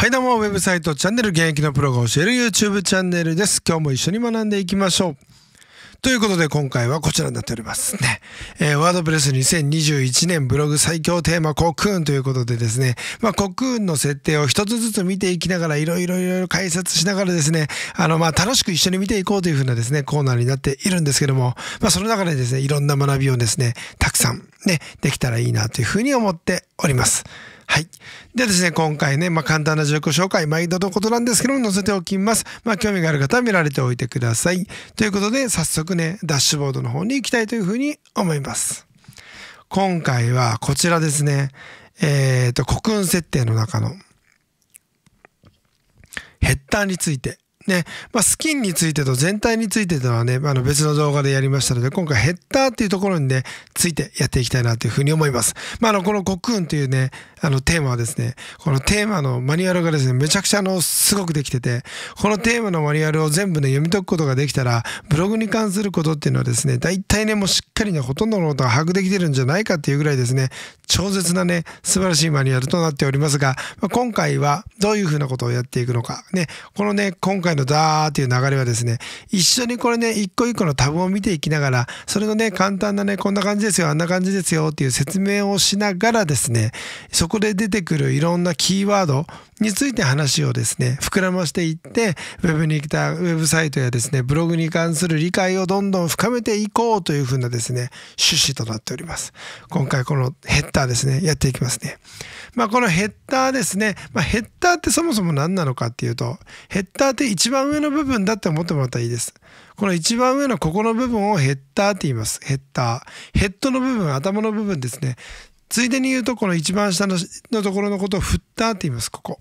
はいどうも、ウェブサイトチャンネル現役のプロが教える YouTube チャンネルです。今日も一緒に学んでいきましょう。ということで今回はこちらになっておりますね。えー、ワードプレス2021年ブログ最強テーマコクーンということでですね、まあコクーンの設定を一つずつ見ていきながらいろいろいろ解説しながらですね、あのまあ楽しく一緒に見ていこうというふうなですね、コーナーになっているんですけども、まあその中でですね、いろんな学びをですね、たくさんね、できたらいいなというふうに思っております。はい。ではですね、今回ね、まあ、簡単な自己紹介、毎度のことなんですけども、載せておきます。まあ、興味がある方は見られておいてください。ということで、早速ね、ダッシュボードの方に行きたいというふうに思います。今回はこちらですね、えっ、ー、と、コク設定の中のヘッダーについてね、まあ、スキンについてと全体についてとはね、あの別の動画でやりましたので、今回ヘッダーっていうところにね、ついてやっていきたいなというふうに思います。まあ、あの、このコクーンというね、あのテーマはですね、このテーマのマニュアルがですね、めちゃくちゃあの、すごくできてて、このテーマのマニュアルを全部ね、読み解くことができたら、ブログに関することっていうのはですね、大体ね、もうしっかりね、ほとんどのことが把握できてるんじゃないかっていうぐらいですね、超絶なね、素晴らしいマニュアルとなっておりますが、まあ、今回はどういうふうなことをやっていくのか。ね、このね、今回のダーっていう流れはですね、一緒にこれね、一個一個のタブを見ていきながら、それのね、簡単なね、こんな感じですよ、あんな感じですよっていう説明をしながらですね、そこで出てくるいろんなキーワード、について話をですね膨らましていってウェブに来たウェブサイトやですねブログに関する理解をどんどん深めていこうというふうなですね趣旨となっております今回このヘッダーですねやっていきますねまあこのヘッダーですね、まあ、ヘッダーってそもそも何なのかっていうとヘッダーって一番上の部分だって思ってもらったらいいですこの一番上のここの部分をヘッダーって言いますヘッダーヘッドの部分頭の部分ですねついでに言うとこの一番下のところのことをフッターって言いますここ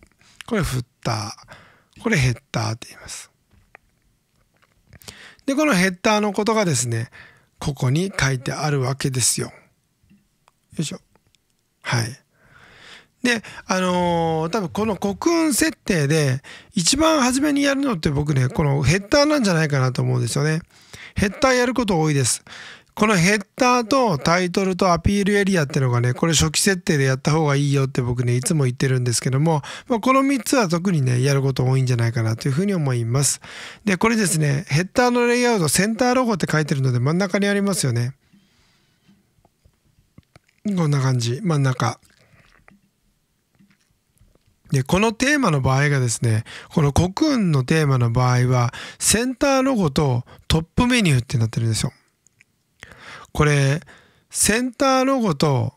これ振った。これヘッダーって言います。で、このヘッダーのことがですね、ここに書いてあるわけですよ。よいしょ。はい。で、あのー、多分この国運設定で一番初めにやるのって僕ね、このヘッダーなんじゃないかなと思うんですよね。ヘッダーやること多いです。このヘッダーとタイトルとアピールエリアってのがね、これ初期設定でやった方がいいよって僕ね、いつも言ってるんですけども、まあ、この3つは特にね、やること多いんじゃないかなというふうに思います。で、これですね、ヘッダーのレイアウト、センターロゴって書いてるので真ん中にありますよね。こんな感じ、真ん中。で、このテーマの場合がですね、このコクーンのテーマの場合は、センターロゴとトップメニューってなってるんですよ。これセンターロゴと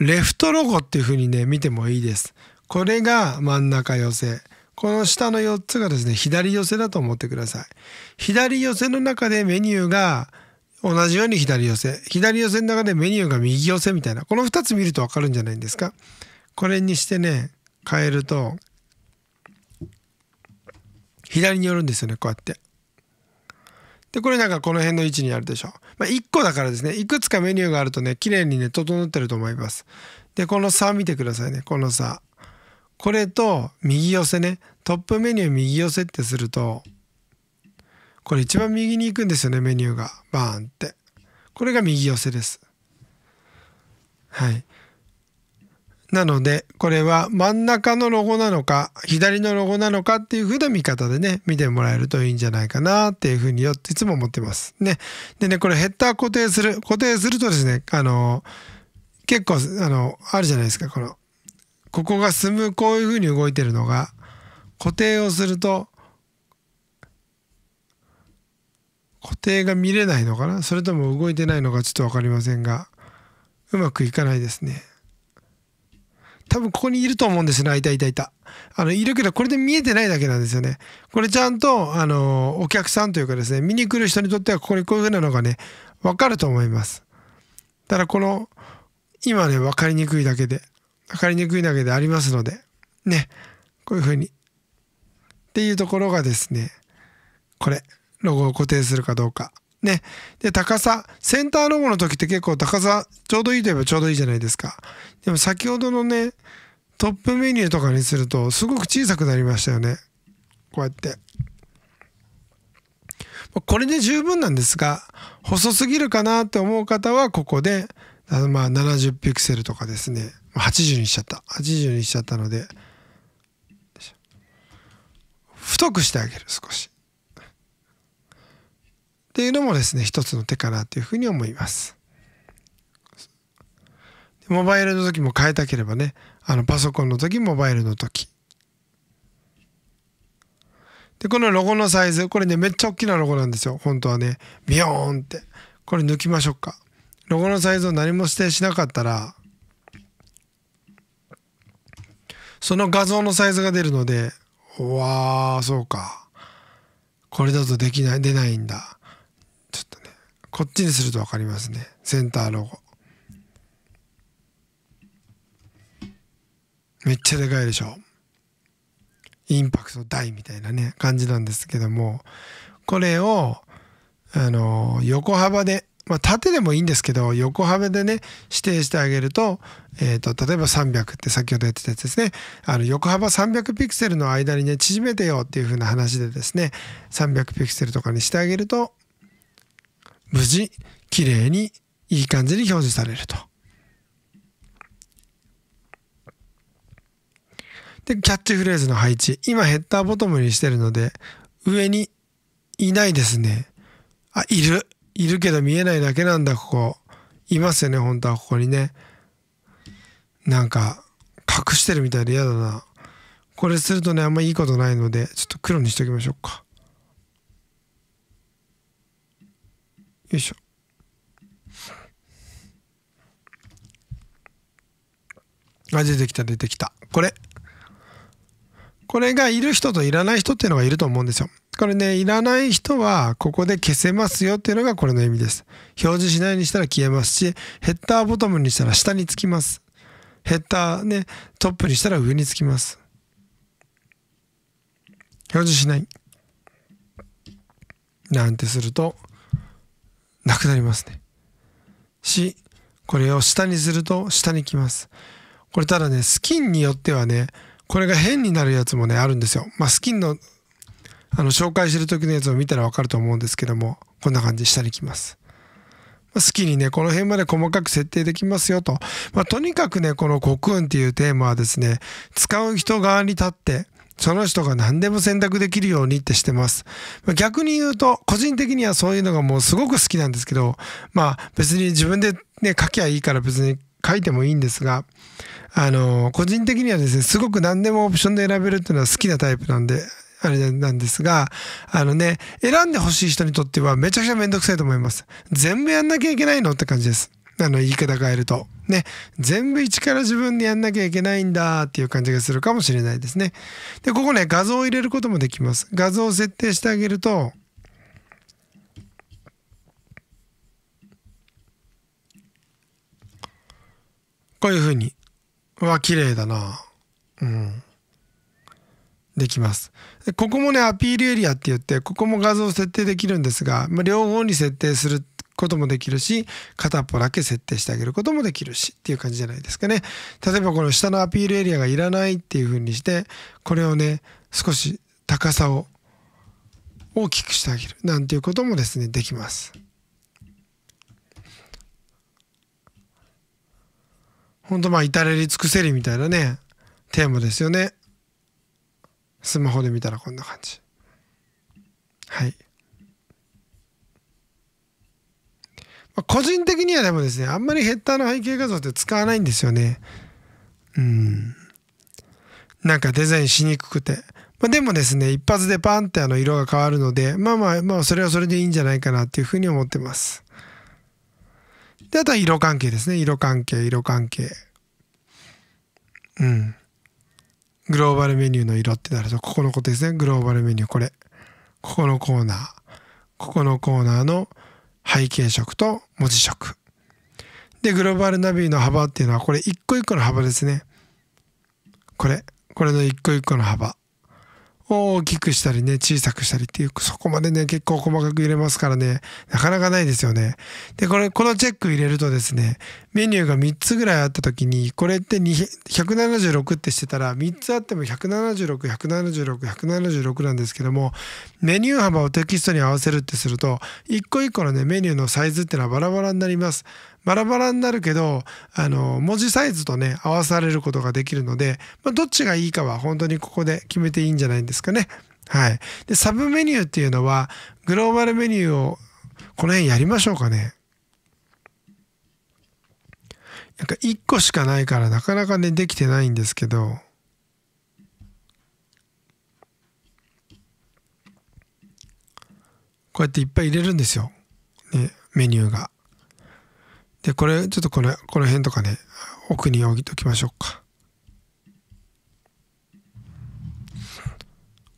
レフトロゴっていう風にね見てもいいです。これが真ん中寄せ。この下の4つがですね左寄せだと思ってください。左寄せの中でメニューが同じように左寄せ左寄せの中でメニューが右寄せみたいなこの2つ見ると分かるんじゃないんですかこれにしてね変えると左に寄るんですよねこうやってでこれなんかこの辺の位置にあるでしょまあ、1個だからですねいくつかメニューがあるとね綺麗にね整ってると思いますでこの差見てくださいねこの差これと右寄せねトップメニュー右寄せってするとこれ一番右に行くんですよねメニューがバーンってこれが右寄せですはいなのでこれは真ん中のロゴなのか左のロゴなのかっていう風な見方でね見てもらえるといいんじゃないかなっていう風によっていつも思ってます。ね。でねこれヘッダー固定する固定するとですねあの結構あのあるじゃないですかこのここが進むこういう風に動いてるのが固定をすると固定が見れないのかなそれとも動いてないのかちょっと分かりませんがうまくいかないですね。多分ここにいると思うんですよね。いたいたいた。あの、いるけど、これで見えてないだけなんですよね。これちゃんと、あの、お客さんというかですね、見に来る人にとっては、ここにこういうふうなのがね、わかると思います。ただこの、今ね、分かりにくいだけで、分かりにくいだけでありますので、ね、こういうふうに。っていうところがですね、これ、ロゴを固定するかどうか。ね。で、高さ。センターロゴの時って結構高さ、ちょうどいいといえばちょうどいいじゃないですか。でも先ほどのね、トップメニューとかにすると、すごく小さくなりましたよね。こうやって。これで十分なんですが、細すぎるかなって思う方は、ここで、あのまあ70ピクセルとかですね。80にしちゃった。80にしちゃったので、太くしてあげる、少し。っていうのもですね一つの手かなというふうに思いますモバイルの時も変えたければねあのパソコンの時モバイルの時でこのロゴのサイズこれねめっちゃ大きなロゴなんですよ本当はねビヨーンってこれ抜きましょうかロゴのサイズを何も指定しなかったらその画像のサイズが出るのでわあそうかこれだとできない出ないんだちょっとねこっちにすると分かりますねセンターロゴめっちゃでかいでしょインパクト大みたいなね感じなんですけどもこれをあの横幅でまあ、縦でもいいんですけど横幅でね指定してあげると,、えーと、と例えば300って先ほどやってたやつですねあの横幅300ピクセルの間にね縮めてよっていう風な話でですね300ピクセルとかにしてあげると無事、綺麗に、いい感じに表示されると。で、キャッチフレーズの配置。今ヘッダーボトムにしてるので、上にいないですね。あ、いる。いるけど見えないだけなんだ、ここ。いますよね、本当はここにね。なんか、隠してるみたいで嫌だな。これするとね、あんまいいことないので、ちょっと黒にしときましょうか。よいしょあ出てきた出てきたこれこれがいる人といらない人っていうのがいると思うんですよこれねいらない人はここで消せますよっていうのがこれの意味です表示しないにしたら消えますしヘッダーボトムにしたら下につきますヘッダーねトップにしたら上につきます表示しないなんてするとなくなりますね。し、これを下にすると下に来ます。これただね、スキンによってはね、これが変になるやつもね、あるんですよ。まあ、スキンの、あの、紹介してる時のやつを見たらわかると思うんですけども、こんな感じ、下に来ます。ま好きにね、この辺まで細かく設定できますよと。まあ、とにかくね、このコクーンっていうテーマはですね、使う人側に立って、その人が何でも選択できるようにってしてます。逆に言うと、個人的にはそういうのがもうすごく好きなんですけど、まあ別に自分でね、書きゃいいから別に書いてもいいんですが、あの、個人的にはですね、すごく何でもオプションで選べるっていうのは好きなタイプなんで、あれなんですが、あのね、選んでほしい人にとってはめちゃくちゃめんどくさいと思います。全部やんなきゃいけないのって感じです。あの言い方変えるとね全部一から自分でやんなきゃいけないんだっていう感じがするかもしれないですねでここね画像を入れることもできます画像を設定してあげるとこういうふうにうわ綺麗だなうんできますここもねアピールエリアって言ってここも画像設定できるんですが、まあ、両方に設定することもできるし片っぽだけ設定してあげることもできるしっていう感じじゃないですかね例えばこの下のアピールエリアがいらないっていう風にしてこれをね少し高さを大きくしてあげるなんていうこともですねできます。ほんとまあ至れり尽くせりみたいなねテーマですよね。スマホで見たらこんな感じ。はい。まあ、個人的にはでもですね、あんまりヘッダーの背景画像って使わないんですよね。うん。なんかデザインしにくくて。まあ、でもですね、一発でパンってあの色が変わるので、まあまあまあそれはそれでいいんじゃないかなっていうふうに思ってます。で、あとは色関係ですね。色関係、色関係。うん。グローバルメニューの色ってなると、ここのことですね。グローバルメニュー、これ。ここのコーナー。ここのコーナーの背景色と文字色。で、グローバルナビの幅っていうのは、これ一個一個の幅ですね。これ。これの一個一個の幅。大きくしたりね、小さくしたりっていう、そこまでね、結構細かく入れますからね、なかなかないですよね。で、これ、このチェック入れるとですね、メニューが3つぐらいあった時に、これって176ってしてたら、3つあっても176、176、176なんですけども、メニュー幅をテキストに合わせるってすると、一個一個のね、メニューのサイズってのはバラバラになります。バラバラになるけど、あの、文字サイズとね、合わされることができるので、まあ、どっちがいいかは本当にここで決めていいんじゃないんですかね。はい。で、サブメニューっていうのは、グローバルメニューを、この辺やりましょうかね。なんか1個しかないからなかなかね、できてないんですけど、こうやっていっぱい入れるんですよ。ね、メニューが。でこれちょっとこのこの辺とかね奥に置いときましょうか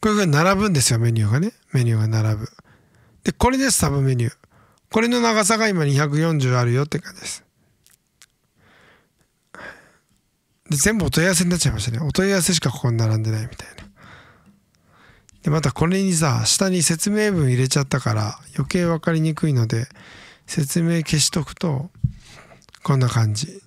こういうふうに並ぶんですよメニューがねメニューが並ぶでこれですサブメニューこれの長さが今240あるよって感じですで全部お問い合わせになっちゃいましたねお問い合わせしかここに並んでないみたいなでまたこれにさ下に説明文入れちゃったから余計分かりにくいので説明消しとくとこんな感じ。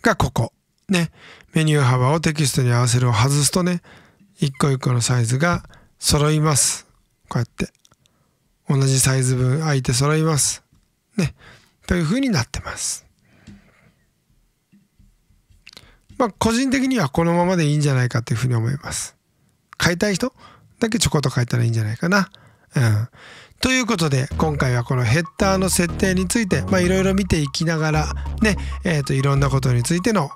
がここ。ね。メニュー幅をテキストに合わせるを外すとね、一個一個のサイズが揃います。こうやって。同じサイズ分空いて揃います。ね。というふうになってます。まあ、個人的にはこのままでいいんじゃないかっていうふうに思います。買いたい人だけちょこっと買えたらいいんじゃないかな。うん。ということで今回はこのヘッダーの設定についてまいろいろ見ていきながらねえー、といろんなことについての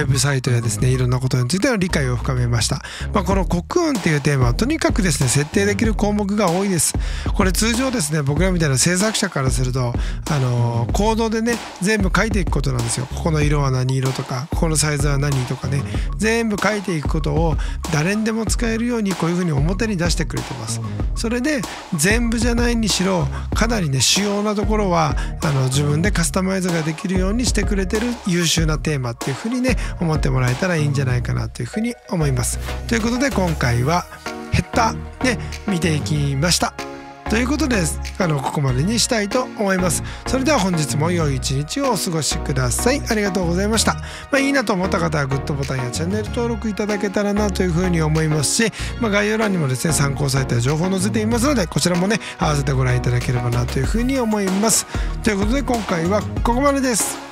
ウェブサイトやですねいろんなことについての理解を深めました、まあ、この「国運」っていうテーマはとにかくですね設定できる項目が多いですこれ通常ですね僕らみたいな制作者からするとあのー、コードでね全部書いていくことなんですよここの色は何色とかここのサイズは何とかね全部書いていくことを誰にでも使えるようにこういうふうに表に出してくれてますそれで全部じゃないにしろかなりね主要なところはあの自分でカスタマイズができるようにしてくれてる優秀なテーマっていうふうにね思ってもらえたらいいんじゃないかなというふうに思います。ということで今回は「減った」で見ていきました。ということであのここまでにしたいと思いますそれでは本日も良い一日をお過ごしくださいありがとうございました、まあ、いいなと思った方はグッドボタンやチャンネル登録いただけたらなというふうに思いますし、まあ、概要欄にもですね参考サイトや情報載せていますのでこちらもね合わせてご覧いただければなというふうに思いますということで今回はここまでです